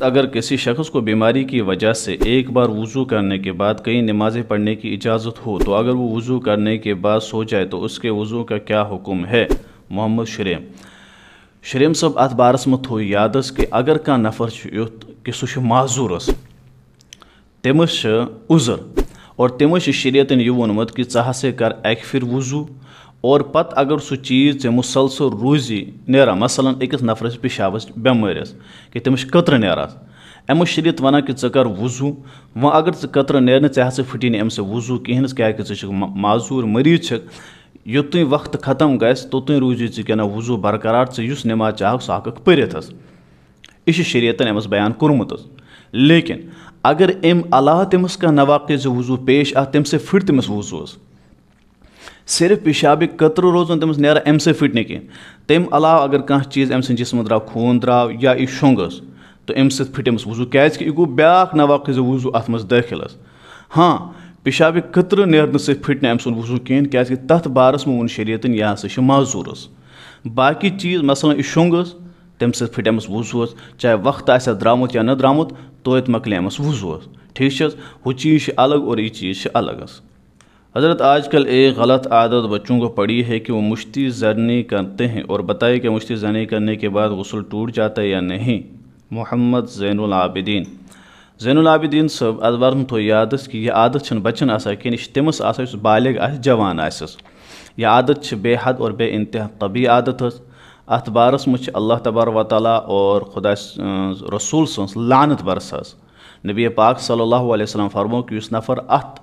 وقت اگر کسی شخص کو بیماری کی وجہ سے ایک بار وضو کرنے کے بعد کئی نمازیں پڑھنے کی اجازت ہو تو اگر وہ وضو کرنے کے بعد سو جائے تو اس کے وضو کا کیا حکم ہے محمد شریم شریم صاحب اتھ بارس من تھو اس کہ اگر نفر یت کہ سہ معذور تمس عذر اور تمس شریعت یہ ون سے کر اکہ پھر وضو اور پت اگر سو چیز مسلسل روزی نیرا مثلاً اکس نفرس پشابس بیمارس کہ تمس قطر نیران اموش شریعت ونان کہ وضو و اگر قطر وزو وطر ن پھٹ نا سر وضو کہین کی معذور مریض چھ یوتان وقت ختم گھس توتیں روزی وضو برقرار ثس نماز پرت یہ شریعتن شریعت بیان کورمت لیکن اگر ام علاوہ تمس کواق وضو پیش آ تم سے پھٹ تمس وضو ہو صرف پیشاب قطر روزن تمس نیرا ایم سے فٹ نکی تم علاوہ اگر کان چیز ایم سے جسم درہا خون درہا یا ای شنگس تو ایم سے فٹ امس وزو کیا ہے اس کی ایکو بیاک نواقی سے وزو آتمس داخل اس ہاں پشابی قطر نیرا ایم سے فٹ نیم سے وزو کیا ہے اس کی تحت بارس مون شریعتن یہاں سے شمازور اس باقی چیز مثلا ای شنگس تم سے فٹ امس وزو چاہے وقت آئیسا درامت یا ندرامت تو ایت مکلی امس وزو اس ٹھیک چیز ہو چیز الگ اور ای چیز الگ اس حضرت آج کل ایک غلط عادت بچوں کو پڑی ہے کہ وہ مشتی زرنی کرتے ہیں اور بتائے کہ مشتی زرنی کرنے کے بعد غسل ٹوٹ جاتا ہے یا نہیں محمد زین العابدین زین العابدین صب ادورن تو یادس کہ یہ عادت چھن بچن آسان اس بالغ جوانس یہ عادت بے حد اور بے انتہا طبی عادت حس اتھ بارس مجھ اللہ تبار و تعالی اور خدا رسول سنس لانت برس حص نبی پاک صلی اللہ علیہ وسلم فرمو کہ اس نفر ات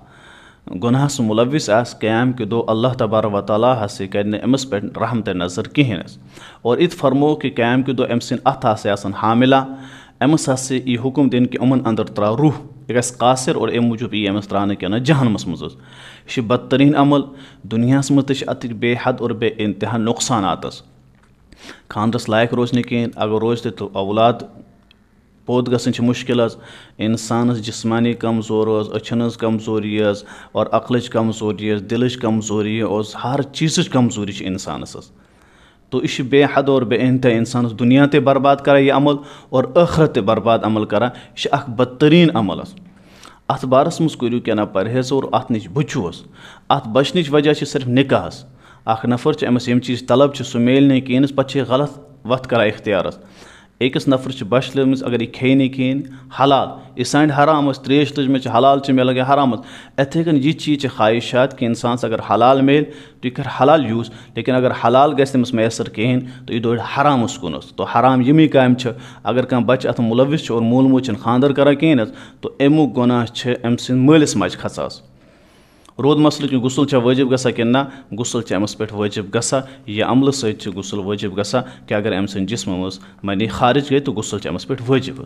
گناہ سے ملوس آس قیام کے دو اللہ تبار و تعالیٰ حسی کرنے امس پر رحمت نظر کی ہیں اور ات فرمو کہ قیام کے دو امسین اتھا ہاں سے آسان حاملہ امس حسی ہاں ای حکم دین کے امن اندر ترہ روح ایک اس قاسر اور ایم مجھو بھی ایمس ترانے کے انا جہنم اس مزوز اسی بدترین عمل دنیا سمتش اتھک بے حد اور بے انتہا نقصان آتا ہے خاندرس لائک روز نہیں اگر روز دے تو اولاد پود مُشکِل مشکل انسان جسمانی کمزور اچھن کمزوری یس اور عقلٕچ کمزوری یس دِلٕچ کمزوری اس ہر چیز کمزوری انسان حظ تو چھِ بے حد اور بے انتہا انسان دنیا برباد کَران یہ عمل اور تہِ برباد عمل چھِ اَکھ بدترین عمل اَتھ ات منٛز کٔرِو کیا نا پرہیز اور ات بٔچِو حظ ات بَچنٕچ وجہ چھِ صرف نکاحس اَکھ نفر طلب سے سم پَتہٕ چھِ یہِ غلط وَتھ کَران اختیار ایکس نفر بش لجم اگر یہ کھین کھی حلال یہ سان حرام تریش لجم حلال میں لگایا حرام اتنی جی یہ چیز کی خواہشات کہ انسان اگر حلال میل تو یہ کر حلال یوز لیکن اگر حلال گز تم میسر کھین تو یہ دور حرام کنس تو حرام یہ کام اگر کچھ اتھ ملوث خاندر موجر کریں تو امی گناہ کے امس ملس ماج کھاس رود مسئلہ کہ غسل چھا واجب گسا کہ نہ غسل چھا امس پہ واجب گسا یہ عمل ست غسل واجب گسا کہ اگر ام سن جسم مز منی خارج گئی تو غسل چھا امس پہ واجب